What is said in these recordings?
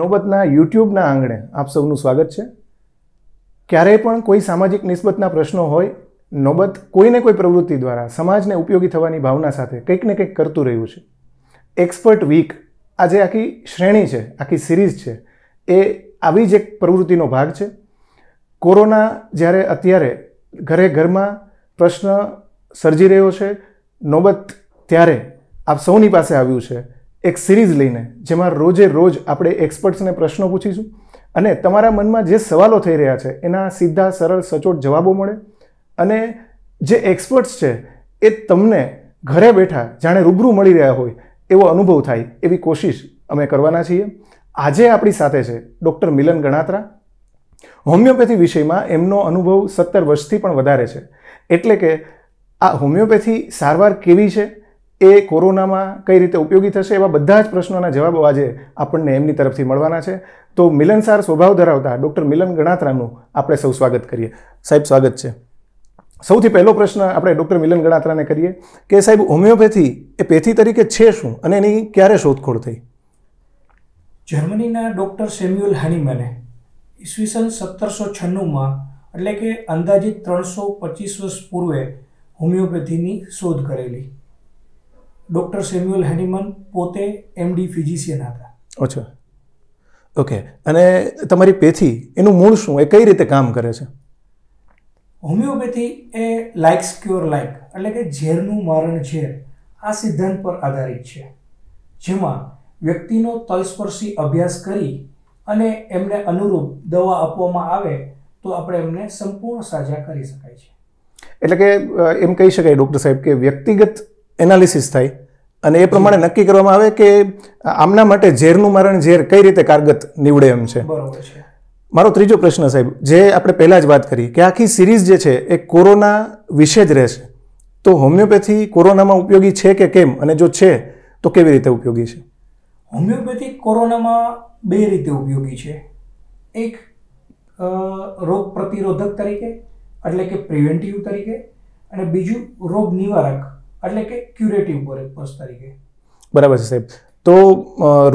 નોબતના યુટ્યુબના આંગણે આપ સૌનું સ્વાગત છે ક્યારેય પણ કોઈ સામાજિક નિસ્બતના પ્રશ્નો હોય નોબત કોઈને કોઈ પ્રવૃત્તિ દ્વારા સમાજને ઉપયોગી થવાની ભાવના સાથે કંઈક ને કંઈક કરતું રહ્યું છે એક્સપર્ટ વીક આ જે આખી શ્રેણી છે આખી સિરીઝ છે એ આવી જ એક પ્રવૃત્તિનો ભાગ છે કોરોના જ્યારે અત્યારે ઘરે ઘરમાં પ્રશ્ન સર્જી રહ્યો છે નોબત ત્યારે આપ સૌની પાસે આવ્યું છે એક સિરીઝ લઈને જેમાં રોજે રોજ આપણે એક્સપર્ટ્સને પ્રશ્નો પૂછીશું અને તમારા મનમાં જે સવાલો થઈ રહ્યા છે એના સીધા સરળ સચોટ જવાબો મળે અને જે એક્સપર્ટ્સ છે એ તમને ઘરે બેઠા જાણે રૂબરૂ મળી રહ્યા હોય એવો અનુભવ થાય એવી કોશિશ અમે કરવાના છીએ આજે આપણી સાથે છે ડૉક્ટર મિલન ગણાત્રા હોમિયોપેથી વિષયમાં એમનો અનુભવ સત્તર વર્ષથી પણ વધારે છે એટલે કે આ હોમિયોપેથી સારવાર કેવી છે એ કોરોનામાં કઈ રીતે ઉપયોગી થશે એવા બધા જ પ્રશ્નોના જવાબો આજે આપણને એમની તરફથી મળવાના છે તો મિલનસાર સ્વભાવ ધરાવતા ડૉક્ટર મિલન ગણાત્રાનું આપણે સૌ સ્વાગત કરીએ સાહેબ સ્વાગત છે સૌથી પહેલો પ્રશ્ન આપણે ડૉક્ટર મિલન ગણાત્રાને કરીએ કે સાહેબ હોમિયોપેથી એ પેથી તરીકે છે શું અને એની ક્યારે શોધખોળ થઈ જર્મનીના ડૉક્ટર સેમ્યુઅલ હાનિમેને ઈસવીસન સત્તરસો છન્નુંમાં એટલે કે અંદાજિત ત્રણસો પચીસ વર્ષ પૂર્વે હોમિયોપેથીની શોધ કરેલી ડૉક્ટર સેમ્યુઅલ હેનિમન પોતે એમડી ફિઝિશિયન હતા અચ્છા ઓકે અને તમારી પેથી એનું મૂળ શું એ કઈ રીતે કામ કરે છે હોમિયોપેથી એ લાઇક ક્યોર લાઇક એટલે કે ઝેરનું મારણ ઝેર આ સિદ્ધાંત પર આધારિત છે જેમાં વ્યક્તિનો તલસ્પર્શી અભ્યાસ કરી અને એમને અનુરૂપ દવા આપવામાં આવે તો આપણે એમને સંપૂર્ણ સાજા કરી શકાય છે એટલે કે એમ કહી શકાય ડૉક્ટર સાહેબ કે વ્યક્તિગત એનાલિસિસ થાય અને એ પ્રમાણે નક્કી કરવામાં આવે કે આમના માટે ઝેરનું મારણ ઝેર કઈ રીતે કારગત નીવડે એમ છે મારો ત્રીજો પ્રશ્ન સાહેબ જે આપણે પહેલાં જ વાત કરી કે આખી સિરીઝ જે છે એ કોરોના વિશે જ રહેશે તો હોમિયોપેથી કોરોનામાં ઉપયોગી છે કે કેમ અને જો છે તો કેવી રીતે ઉપયોગી છે હોમિયોપેથી કોરોનામાં બે રીતે ઉપયોગી છે એક રોગ પ્રતિરોધક તરીકે એટલે કે પ્રિવેન્ટિવ તરીકે અને બીજું રોગ નિવારક એટલે કે ક્યુરેટિવ પર્પઝ તરીકે બરાબર છે સાહેબ તો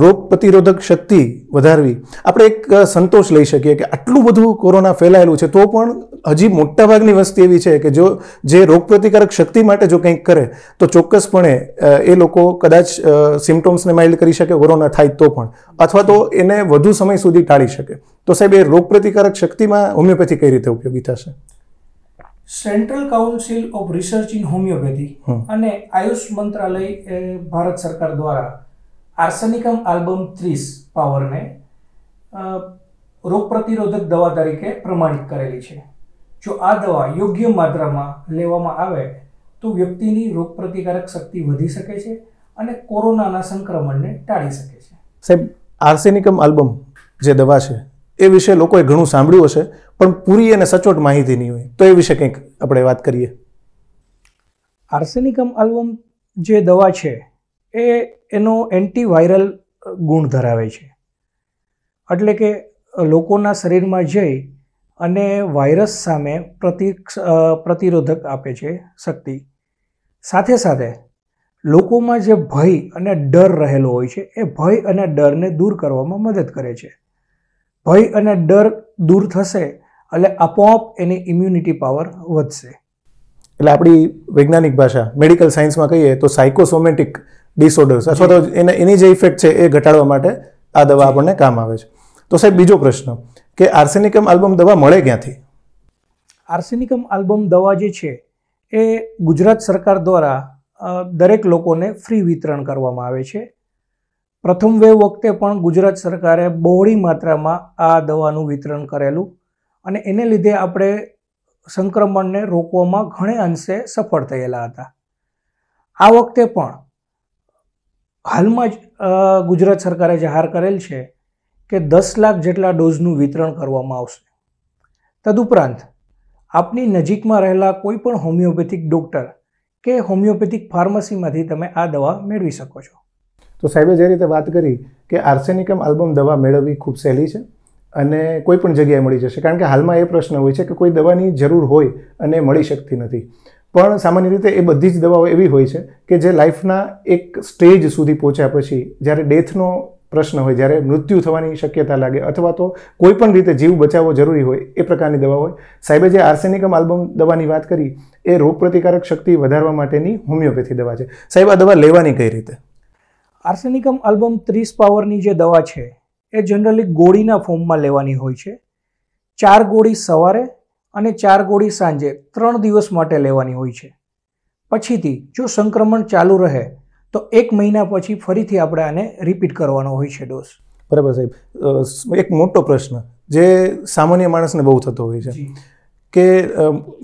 રોગ પ્રતિરોધક શક્તિ વધારવી આપણે એક સંતોષ લઈ શકીએ કે આટલું બધું કોરોના ફેલાયેલું છે તો પણ હજી મોટાભાગની વસ્તી એવી છે કે જો જે રોગ પ્રતિકારક શક્તિ માટે જો કંઈક કરે તો ચોક્કસપણે એ લોકો કદાચ સિમ્ટોમ્સને માઇલ્ડ કરી શકે કોરોના થાય તો પણ અથવા તો એને વધુ સમય સુધી ટાળી શકે તો સાહેબ એ રોગ પ્રતિકારક શક્તિમાં હોમિયોપેથી કઈ રીતે ઉપયોગી થશે central council of research in homeopathy અને આયુષ મંત્રાલય ભારત સરકાર દ્વારા આર્સેનિકમ આલ્બમ ત્રીસ પાવરને રોગ પ્રતિરોધક દવા તરીકે પ્રમાણિત કરેલી છે જો આ દવા યોગ્ય માત્રામાં લેવામાં આવે તો વ્યક્તિની રોગ પ્રતિકારક શક્તિ વધી શકે છે અને કોરોનાના સંક્રમણને ટાળી શકે છે સાહેબ આર્સેનિકમ આલ્બમ જે દવા છે એ વિશે લોકોએ ઘણું સાંભળ્યું હશે પણ પૂરી અને સચોટ માહિતી નહીં હોય તો એ વિશે કંઈક આપણે વાત કરીએ આર્સેનિકમ આલ્બમ જે દવા છે એ એનો એન્ટીવાયરલ ગુણ ધરાવે છે એટલે કે લોકોના શરીરમાં જઈ અને વાયરસ સામે પ્રતિ પ્રતિરોધક આપે છે શક્તિ સાથે સાથે લોકોમાં જે ભય અને ડર રહેલો હોય છે એ ભય અને ડરને દૂર કરવામાં મદદ કરે છે ભય અને ડર દૂર થશે એટલે આપોઆપ એની ઇમ્યુનિટી પાવર વધશે એટલે આપણી વૈજ્ઞાનિક ભાષા મેડિકલ સાયન્સમાં કહીએ તો સાયકોસોમેટિક ડિસઓર્ડર્સ અથવા તો એને એની જે ઇફેક્ટ છે એ ઘટાડવા માટે આ દવા આપણને કામ આવે છે તો સાહેબ બીજો પ્રશ્ન કે આર્સેનિકમ આલ્બમ દવા મળે ક્યાંથી આર્સેનિકમ આલ્બમ દવા જે છે એ ગુજરાત સરકાર દ્વારા દરેક લોકોને ફ્રી વિતરણ કરવામાં આવે છે પ્રથમ વે વખતે પણ ગુજરાત સરકારે બહોળી માત્રામાં આ દવાનું વિતરણ કરેલું અને એને લીધે આપણે સંક્રમણને રોકવામાં ઘણે અંશે સફળ થયેલા હતા આ વખતે પણ હાલમાં જ ગુજરાત સરકારે જાહેર કરેલ છે કે દસ લાખ જેટલા ડોઝનું વિતરણ કરવામાં આવશે તદુપરાંત આપની નજીકમાં રહેલા કોઈપણ હોમિયોપેથિક ડૉક્ટર કે હોમિયોપેથિક ફાર્મસીમાંથી તમે આ દવા મેળવી શકો છો તો સાહેબે જે રીતે વાત કરી કે આર્સેનિકમ આલ્બમ દવા મેળવવી ખૂબ સહેલી છે અને કોઈ પણ જગ્યાએ મળી જશે કારણ કે હાલમાં એ પ્રશ્ન હોય છે કે કોઈ દવાની જરૂર હોય અને મળી શકતી નથી પણ સામાન્ય રીતે એ બધી જ દવાઓ એવી હોય છે કે જે લાઈફના એક સ્ટેજ સુધી પહોંચ્યા પછી જ્યારે ડેથનો પ્રશ્ન હોય જ્યારે મૃત્યુ થવાની શક્યતા લાગે અથવા તો કોઈ પણ રીતે જીવ બચાવવો જરૂરી હોય એ પ્રકારની દવા હોય સાહેબે જે આર્સેનિકમ આલ્બમ દવાની વાત કરી એ રોગ પ્રતિકારક શક્તિ વધારવા માટેની હોમિયોપેથી દવા છે સાહેબ આ દવા લેવાની કઈ રીતે આર્સેનિકમ આલ્બમ ત્રીસ પાવરની જે દવા છે એ જનરલી ગોળીના ફોર્મમાં લેવાની હોય છે ચાર ગોળી સવારે અને ચાર ગોળી સાંજે ત્રણ દિવસ માટે લેવાની હોય છે પછીથી જો સંક્રમણ ચાલુ રહે તો એક મહિના પછી ફરીથી આપણે આને રિપીટ કરવાનો હોય છે ડોઝ બરાબર સાહેબ એક મોટો પ્રશ્ન જે સામાન્ય માણસને બહુ થતો હોય છે કે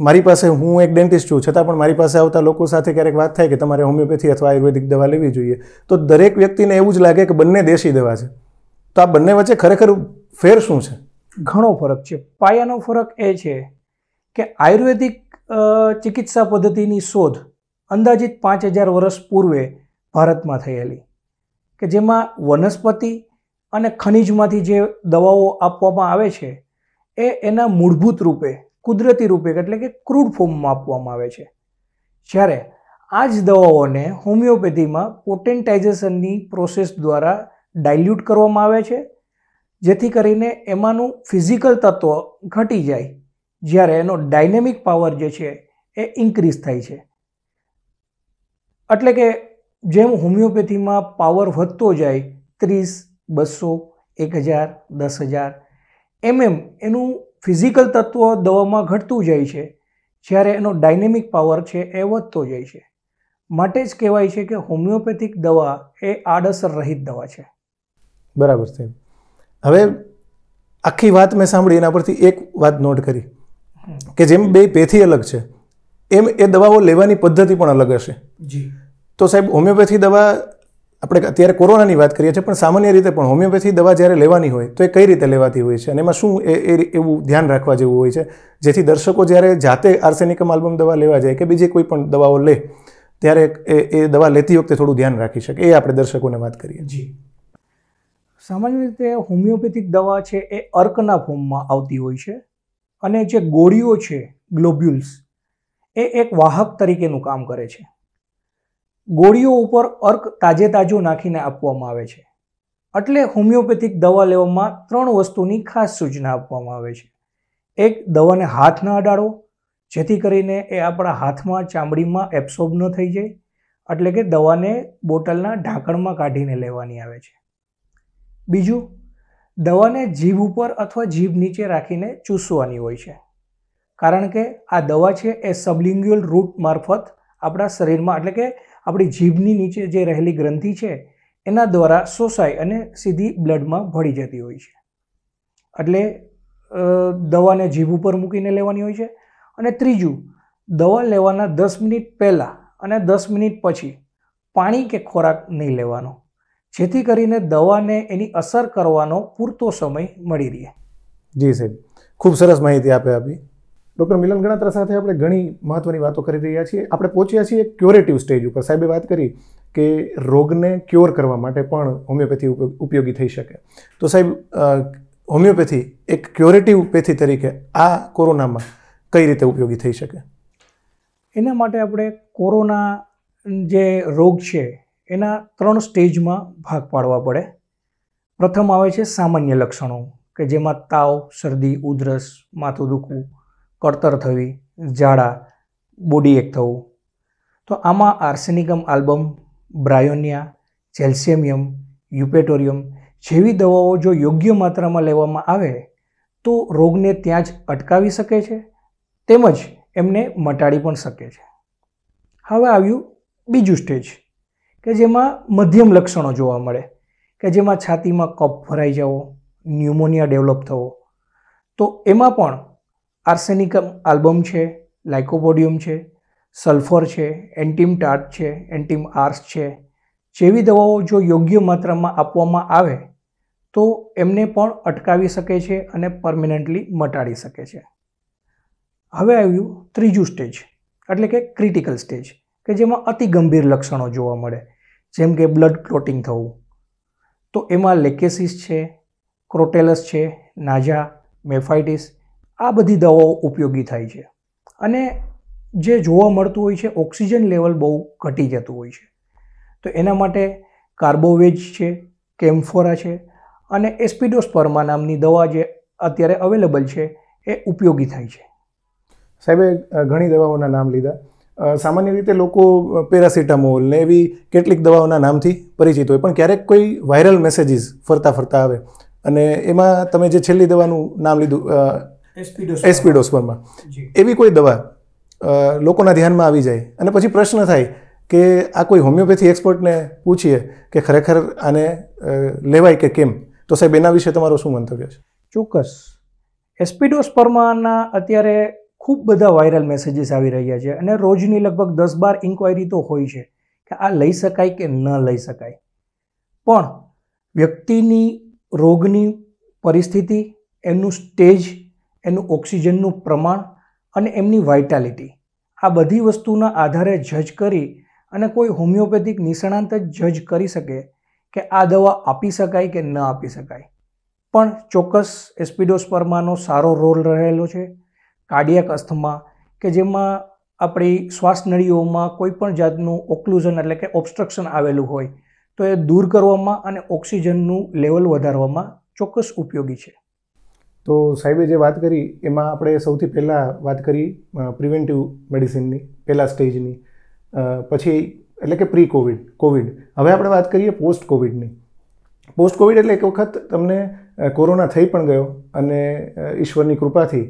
મારી પાસે હું એક ડેન્ટિસ્ટ છું છતાં પણ મારી પાસે આવતા લોકો સાથે ક્યારેક વાત થાય કે તમારે હોમિયોપેથી અથવા આયુર્વેદિક દવા લેવી જોઈએ તો દરેક વ્યક્તિને એવું જ લાગે કે બંને દેશી દવા છે તો આ બંને વચ્ચે ખરેખર ફેર શું છે ઘણો ફરક છે પાયાનો ફરક એ છે કે આયુર્વેદિક ચિકિત્સા પદ્ધતિની શોધ અંદાજિત પાંચ હજાર વર્ષ પૂર્વે ભારતમાં થયેલી કે જેમાં વનસ્પતિ અને ખનિજમાંથી જે દવાઓ આપવામાં આવે છે એ એના મૂળભૂત રૂપે કુદરતી રૂપે એટલે કે ક્રૂડ ફોર્મમાં આપવામાં આવે છે જ્યારે આ જ દવાઓને હોમિયોપેથીમાં પોટેન્ટાઇઝેશનની પ્રોસેસ દ્વારા ડાયલ્યુટ કરવામાં આવે છે જેથી કરીને એમાંનું ફિઝિકલ તત્વ ઘટી જાય જ્યારે એનો ડાયનેમિક પાવર જે છે એ ઇન્ક્રીઝ થાય છે એટલે કે જેમ હોમિયોપેથીમાં પાવર વધતો જાય ત્રીસ બસો એક હજાર દસ હજાર એમ એમ એનું ફિઝિકલ તત્વ દવામાં ઘટતું જાય છે જ્યારે એનો ડાયનેમિક પાવર છે એ વધતો જાય છે માટે જ કહેવાય છે કે હોમિયોપેથિક દવા એ આડઅસર રહિત દવા છે બરાબર છે હવે આખી વાત મેં સાંભળી એના પરથી એક વાત નોટ કરી કે જેમ બે પેથી અલગ છે એમ એ દવાઓ લેવાની પદ્ધતિ પણ અલગ હશે જી તો સાહેબ હોમિયોપેથી દવા આપણે અત્યારે કોરોનાની વાત કરીએ છીએ પણ સામાન્ય રીતે પણ હોમિયોપેથી દવા જ્યારે લેવાની હોય તો એ કઈ રીતે લેવાતી હોય છે અને એમાં શું એ એવું ધ્યાન રાખવા જેવું હોય છે જેથી દર્શકો જ્યારે જાતે આર્સેનિકમ આલ્બમ દવા લેવા જાય કે બીજી કોઈ પણ દવાઓ લે ત્યારે એ એ દવા લેતી વખતે થોડું ધ્યાન રાખી શકે એ આપણે દર્શકોને વાત કરીએ જી સામાન્ય રીતે હોમિયોપેથિક દવા છે એ અર્કના ફોર્મમાં આવતી હોય છે અને જે ગોળીઓ છે ગ્લોબ્યુલ્સ એ એક વાહક તરીકેનું કામ કરે છે ગોળીઓ ઉપર અર્ક તાજે તાજો નાખીને આપવામાં આવે છે એટલે હોમિયોપેથિક દવા લેવામાં ત્રણ વસ્તુની ખાસ સૂચના આપવામાં આવે છે એક દવાને હાથ ન અડાડો જેથી કરીને એ આપણા હાથમાં ચામડીમાં એબ્સોર્બ ન થઈ જાય એટલે કે દવાને બોટલના ઢાંકણમાં કાઢીને લેવાની આવે છે બીજું દવાને જીભ ઉપર અથવા જીભ નીચે રાખીને ચૂસવાની હોય છે કારણ કે આ દવા છે એ સબલિંગ્યુઅલ રૂટ મારફત આપણા શરીરમાં એટલે કે આપણી જીભની નીચે જે રહેલી ગ્રંથિ છે એના દ્વારા શોષાય અને સીધી બ્લડમાં ભળી જતી હોય છે એટલે દવાને જીભ ઉપર મૂકીને લેવાની હોય છે અને ત્રીજું દવા લેવાના દસ મિનિટ પહેલાં અને દસ મિનિટ પછી પાણી કે ખોરાક નહીં લેવાનો જેથી કરીને દવાને એની અસર કરવાનો પૂરતો સમય મળી રહે જી સાહેબ ખૂબ સરસ માહિતી આપે આપી ડૉક્ટર મિલન ગણાત્રા સાથે આપણે ઘણી મહત્વની વાતો કરી રહ્યા છીએ આપણે પહોંચ્યા છીએ ક્યોરેટિવ સ્ટેજ ઉપર સાહેબે વાત કરી કે રોગને ક્યોર કરવા માટે પણ હોમિયોપેથી ઉપયોગી થઈ શકે તો સાહેબ હોમિયોપેથી એક ક્યોરેટિવ પેથી તરીકે આ કોરોનામાં કઈ રીતે ઉપયોગી થઈ શકે એના માટે આપણે કોરોના જે રોગ છે એના ત્રણ સ્ટેજમાં ભાગ પાડવા પડે પ્રથમ આવે છે સામાન્ય લક્ષણો કે જેમાં તાવ શરદી ઉધરસ માથું દુખવું કડતર થવી ઝાડા બોડી એક થવું તો આમાં આર્સેનિકમ આલ્બમ બ્રાયોનિયા જેલ્સિયમિયમ યુપેટોરિયમ જેવી દવાઓ જો યોગ્ય માત્રામાં લેવામાં આવે તો રોગને ત્યાં જ અટકાવી શકે છે તેમજ એમને મટાડી પણ શકે છે હવે આવ્યું બીજું સ્ટેજ કે જેમાં મધ્યમ લક્ષણો જોવા મળે કે જેમાં છાતીમાં કફ ભરાઈ જવો ન્યુમોનિયા ડેવલપ થવો તો એમાં પણ આર્સેનિકમ આલ્બમ છે લાઇકોપોડિયમ છે સલ્ફર છે એન્ટીમ ટાટ છે એન્ટીમ આર્સ છે જેવી દવાઓ જો યોગ્ય માત્રામાં આપવામાં આવે તો એમને પણ અટકાવી શકે છે અને પરમિનન્ટલી મટાડી શકે છે હવે આવ્યું ત્રીજું સ્ટેજ એટલે કે ક્રિટિકલ સ્ટેજ કે જેમાં અતિ ગંભીર લક્ષણો જોવા મળે જેમ કે બ્લડ ક્લોટિંગ થવું તો એમાં લેકેસિસ છે ક્રોટેલસ છે નાજા મેફાઇટિસ આ બધી દવાઓ ઉપયોગી થાય છે અને જે જોવા મળતું હોય છે ઓક્સિજન લેવલ બહુ ઘટી જતું હોય છે તો એના માટે કાર્બોવેજ છે કેમ્ફોરા છે અને એસ્પિડોસ્પર્મા નામની દવા જે અત્યારે અવેલેબલ છે એ ઉપયોગી થાય છે સાહેબે ઘણી દવાઓના નામ લીધા સામાન્ય રીતે લોકો પેરાસિટામોલ ને એવી કેટલીક દવાઓના નામથી પરિચિત હોય પણ ક્યારેક કોઈ વાયરલ મેસેજીસ ફરતા ફરતા આવે અને એમાં તમે જે છેલ્લી દવાનું નામ લીધું એસ્પિડોસ્પરમાં એવી કોઈ દવા લોકોના ધ્યાનમાં આવી જાય અને પછી પ્રશ્ન થાય કે આ કોઈ હોમિયોપેથી એક્સપર્ટને પૂછીએ કે ખરેખર આને લેવાય કે કેમ તો સાહેબ એના વિશે તમારો શું મંતવ્ય છે ચોક્કસ એસ્પિડોસ્પર્માના અત્યારે ખૂબ બધા વાયરલ મેસેજીસ આવી રહ્યા છે અને રોજની લગભગ દસ બાર ઇન્ક્વાયરી તો હોય છે કે આ લઈ શકાય કે ન લઈ શકાય પણ વ્યક્તિની રોગની પરિસ્થિતિ એમનું સ્ટેજ એનું ઓક્સિજનનું પ્રમાણ અને એમની વાઇટાલિટી આ બધી વસ્તુના આધારે જજ કરી અને કોઈ હોમિયોપેથિક નિષ્ણાંત જ જજ કરી શકે કે આ દવા આપી શકાય કે ન આપી શકાય પણ ચોક્કસ એસ્પિડોસ્પર્માનો સારો રોલ રહેલો છે કાર્ડિયક અસ્થમા કે જેમાં આપણી શ્વાસનળીઓમાં કોઈ પણ જાતનું ઓક્લુઝન એટલે કે ઓબસ્ટ્રક્શન આવેલું હોય તો એ દૂર કરવામાં અને ઓક્સિજનનું લેવલ વધારવામાં ચોક્કસ ઉપયોગી છે તો સાહેબે જે વાત કરી એમાં આપણે સૌથી પહેલાં વાત કરી પ્રિવેન્ટિવ મેડિસિનની પહેલાં સ્ટેજની પછી એટલે કે પ્રી કોવિડ કોવિડ હવે આપણે વાત કરીએ પોસ્ટ કોવિડની પોસ્ટ કોવિડ એટલે એક વખત તમને કોરોના થઈ પણ ગયો અને ઈશ્વરની કૃપાથી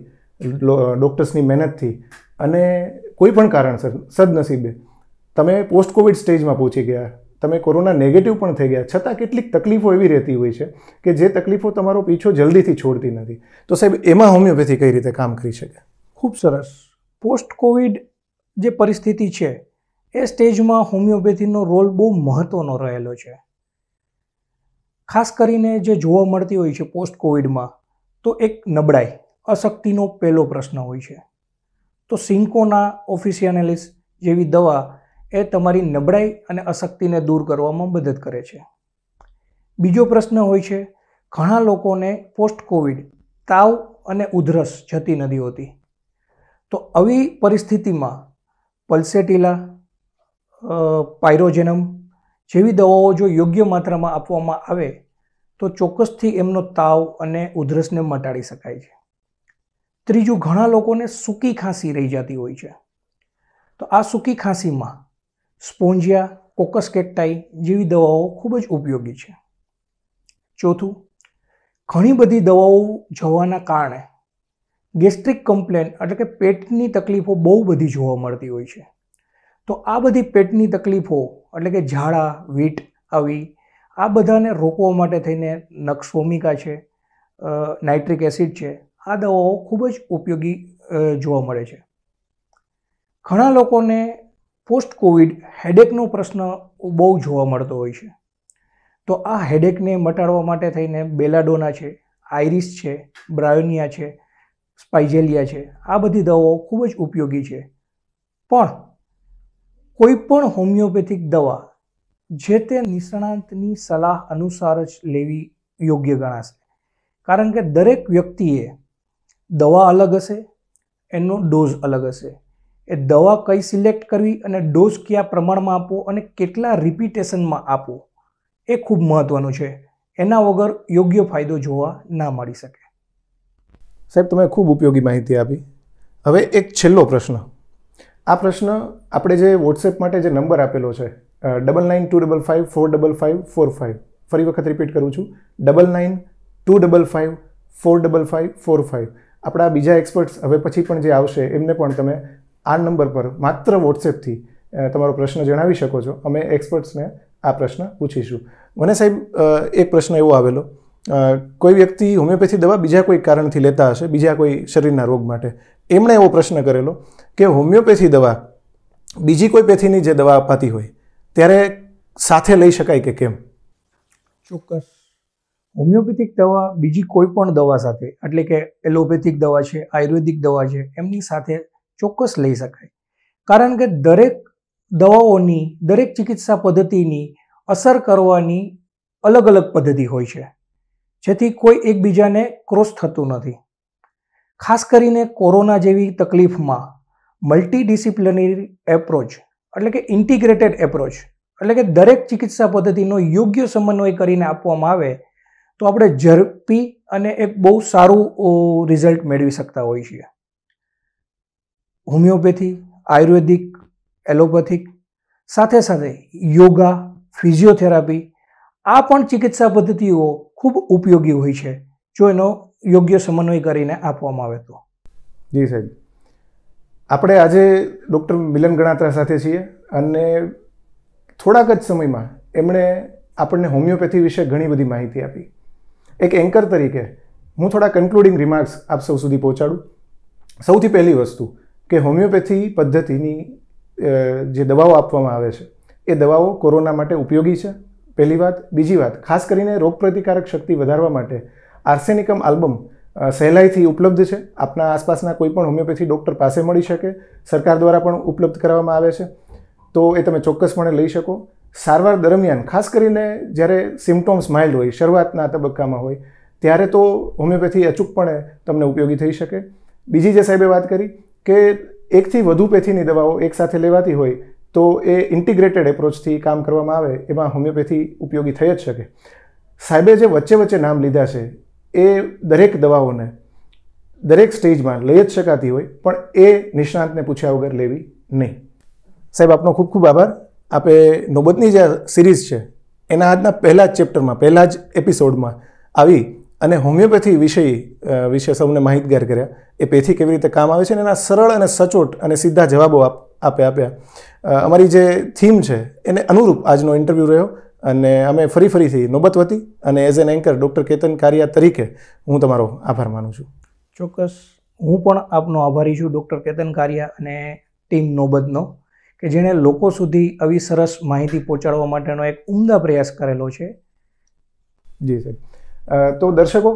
ડૉક્ટર્સની મહેનતથી અને કોઈ પણ કારણસર સદનસીબે તમે પોસ્ટ કોવિડ સ્ટેજમાં પહોંચી ગયા તમે કોરોના નેગેટિવ પણ થઈ ગયા છતાં કેટલીક તકલીફો એવી રહેતી હોય છે કે જે તકલીફો તમારો પીછો જલ્દીથી છોડતી નથી તો સાહેબ એમાં હોમિયોપેથી કઈ રીતે કામ કરી શકે ખૂબ સરસ પોસ્ટ કોવિડ જે પરિસ્થિતિ છે એ સ્ટેજમાં હોમિયોપેથીનો રોલ બહુ મહત્ત્વનો રહેલો છે ખાસ કરીને જે જોવા મળતી હોય છે પોસ્ટ કોવિડમાં તો એક નબળાઈ અશક્તિનો પહેલો પ્રશ્ન હોય છે તો સિન્કોના ઓફિસિયાનેલિસ જેવી દવા એ તમારી નબળાઈ અને અશક્તિને દૂર કરવામાં મદદ કરે છે બીજો પ્રશ્ન હોય છે ઘણા લોકોને પોસ્ટ કોવિડ તાવ અને ઉધરસ જતી નથી હોતી તો આવી પરિસ્થિતિમાં પલ્સેટિલા પાયરોજેનમ જેવી દવાઓ જો યોગ્ય માત્રામાં આપવામાં આવે તો ચોક્કસથી એમનો તાવ અને ઉધરસને મટાડી શકાય છે ત્રીજું ઘણા લોકોને સૂકી ખાંસી રહી જતી હોય છે તો આ સૂકી ખાંસીમાં સ્પોન્જિયા કોકસ કેકટાઈ જેવી દવાઓ ખૂબ જ ઉપયોગી છે ચોથું ઘણી બધી દવાઓ જવાના કારણે ગેસ્ટ્રિક કમ્પ્લેન એટલે કે પેટની તકલીફો બહુ બધી જોવા મળતી હોય છે તો આ બધી પેટની તકલીફો એટલે કે ઝાડા વીટ આવી આ બધાને રોકવા માટે થઈને નક્ષોમિકા છે નાઇટ્રિક એસિડ છે આ દવાઓ ખૂબ જ ઉપયોગી જોવા મળે છે ઘણા લોકોને પોસ્ટ કોવિડ હેડેકનો પ્રશ્ન બહુ જોવા મળતો હોય છે તો આ હેડેકને મટાડવા માટે થઈને બેલાડોના છે આઈરિસ છે બ્રાયોનિયા છે સ્પાઇજેલિયા છે આ બધી દવાઓ ખૂબ જ ઉપયોગી છે પણ કોઈ પણ હોમિયોપેથિક દવા જે તે નિષ્ણાંતની સલાહ અનુસાર જ લેવી યોગ્ય ગણાશે કારણ કે દરેક વ્યક્તિએ દવા અલગ હશે એનો ડોઝ અલગ હશે એ દવા કઈ સિલેક્ટ કરવી અને ડોઝ કયા પ્રમાણમાં આપવો અને કેટલા રિપીટેશનમાં આપવો એ ખૂબ મહત્ત્વનું છે એના વગર યોગ્ય ફાયદો જોવા ના મળી શકે સાહેબ તમે ખૂબ ઉપયોગી માહિતી આપી હવે એક છેલ્લો પ્રશ્ન આ પ્રશ્ન આપણે જે વોટ્સએપ માટે જે નંબર આપેલો છે double nine two double five four double five four five ફરી વખત રિપીટ કરું છું double nine two double five four double five four five આપણા બીજા એક્સપર્ટ્સ હવે પછી પણ જે આવશે એમને પણ તમે આ નંબર પર માત્ર વોટ્સએપથી તમારો પ્રશ્ન જણાવી શકો છો અમે એક્સપર્ટ્સને આ પ્રશ્ન પૂછીશું મને સાહેબ એક પ્રશ્ન એવો આવેલો કોઈ વ્યક્તિ હોમિયોપેથી દવા બીજા કોઈ કારણથી લેતા હશે બીજા કોઈ શરીરના રોગ માટે એમણે એવો પ્રશ્ન કરેલો કે હોમિયોપેથી દવા બીજી કોઈ પેથીની જે દવા અપાતી હોય ત્યારે સાથે લઈ શકાય કે કેમ ચોક્કસ હોમિયોપેથિક દવા બીજી કોઈ પણ દવા સાથે એટલે કે એલોપેથિક દવા છે આયુર્વેદિક દવા છે એમની સાથે ચોક્કસ લઈ શકાય કારણ કે દરેક દવાઓની દરેક ચિકિત્સા પદ્ધતિની અસર કરવાની અલગ અલગ પદ્ધતિ હોય છે જેથી કોઈ એકબીજાને ક્રોસ થતું નથી ખાસ કરીને કોરોના જેવી તકલીફમાં મલ્ટી ડિસિપ્લિનરી એપ્રોચ એટલે કે ઇન્ટિગ્રેટેડ એપ્રોચ એટલે કે દરેક ચિકિત્સા પદ્ધતિનો યોગ્ય સમન્વય કરીને આપવામાં આવે તો આપણે ઝડપી અને એક બહુ સારું રિઝલ્ટ મેળવી શકતા હોઈએ છીએ હોમિયોપેથી આયુર્વેદિક એલોપેથિક સાથે સાથે યોગા ફિઝિયોથેરાપી આ પણ ચિકિત્સા પદ્ધતિઓ ખૂબ ઉપયોગી હોય છે જો એનો યોગ્ય સમન્વય કરીને આપવામાં આવે તો જી સાહેબ આપણે આજે ડૉક્ટર મિલન ગણાત્રા સાથે છીએ અને થોડાક જ સમયમાં એમણે આપણને હોમિયોપેથી વિશે ઘણી બધી માહિતી આપી એક એન્કર તરીકે હું થોડા કન્ક્લુડિંગ રિમાર્ક્સ આપ સૌ સુધી પહોંચાડું સૌથી પહેલી વસ્તુ કે હોમિયોપેથી પદ્ધતિની જે દવાઓ આપવામાં આવે છે એ દવાઓ કોરોના માટે ઉપયોગી છે પહેલી વાત બીજી વાત ખાસ કરીને રોગપ્રતિકારક શક્તિ વધારવા માટે આર્સેનિકમ આલ્બમ સહેલાઈથી ઉપલબ્ધ છે આપના આસપાસના કોઈ પણ હોમિયોપેથી ડૉક્ટર પાસે મળી શકે સરકાર દ્વારા પણ ઉપલબ્ધ કરવામાં આવે છે તો એ તમે ચોક્કસપણે લઈ શકો સારવાર દરમિયાન ખાસ કરીને જ્યારે સિમ્ટોમ્સ માઇલ્ડ હોય શરૂઆતના તબક્કામાં હોય ત્યારે તો હોમિયોપેથી અચૂકપણે તમને ઉપયોગી થઈ શકે બીજી જે સાહેબે વાત કરી કે એકથી વધુ પેથીની દવાઓ એકસાથે લેવાતી હોય તો એ ઇન્ટિગ્રેટેડ એપ્રોચથી કામ કરવામાં આવે એમાં હોમિયોપેથી ઉપયોગી થઈ જ શકે સાહેબે જે વચ્ચે વચ્ચે નામ લીધા છે એ દરેક દવાઓને દરેક સ્ટેજમાં લઈ જ શકાતી હોય પણ એ નિષ્ણાંતને પૂછ્યા વગર લેવી નહીં સાહેબ આપનો ખૂબ ખૂબ આભાર આપે નોબતની જે સિરીઝ છે એના આજના પહેલા જ ચેપ્ટરમાં પહેલા જ એપિસોડમાં આવી અને હોમિયોપેથી વિષય વિશે સૌને માહિતગાર કર્યા એ પેથી કેવી રીતે કામ આવે છે અને એના સરળ અને સચોટ અને સીધા જવાબો આપ આપ્યા આપ્યા અમારી જે થીમ છે એને અનુરૂપ આજનો ઇન્ટરવ્યૂ રહ્યો અને અમે ફરી ફરીથી નોબત વતી અને as an anchor doctor Ketan Kariya તરીકે હું તમારો આભાર માનું છું ચોક્કસ હું પણ આપનો આભારી છું ડૉક્ટર કેતન કારિયા અને ટીમ નોબતનો કે જેણે લોકો સુધી આવી સરસ માહિતી પહોંચાડવા માટેનો એક ઉમદા પ્રયાસ કરેલો છે જી સાહેબ તો દર્શકો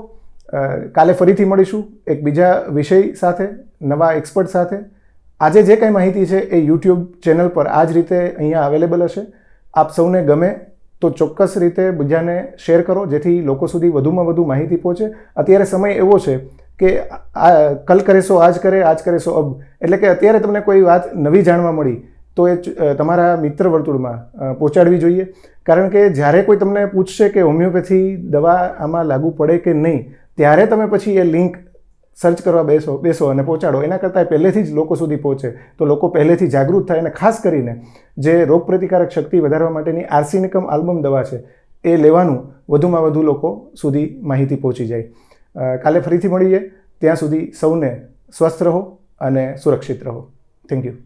કાલે ફરીથી મળીશું એક બીજા વિષય સાથે નવા એક્સપર્ટ સાથે આજે જે કંઈ માહિતી છે એ યુટ્યુબ ચેનલ પર આ જ રીતે અહીંયા અવેલેબલ હશે આપ સૌને ગમે તો ચોક્કસ રીતે બીજાને શેર કરો જેથી લોકો સુધી વધુમાં વધુ માહિતી પહોંચે અત્યારે સમય એવો છે કે આ કલ કરે સો આજ કરે આજ કરે સો અબ એટલે કે અત્યારે તમને કોઈ વાત નવી જાણવા મળી તો એ તમારા મિત્ર વર્તુળમાં પહોંચાડવી જોઈએ કારણ કે જ્યારે કોઈ તમને પૂછશે કે હોમિયોપેથી દવા આમાં લાગુ પડે કે નહીં ત્યારે તમે પછી એ લિંક સર્ચ કરવા બેસો બેસો અને પહોંચાડો એના કરતાં પહેલેથી જ લોકો સુધી પહોંચે તો લોકો પહેલેથી જાગૃત થાય અને ખાસ કરીને જે રોગપ્રતિકારક શક્તિ વધારવા માટેની આર્સિનિકમ આલ્બમ દવા છે એ લેવાનું વધુમાં વધુ લોકો સુધી માહિતી પહોંચી જાય કાલે ફરીથી મળીએ ત્યાં સુધી સૌને સ્વસ્થ રહો અને સુરક્ષિત રહો થેન્ક યુ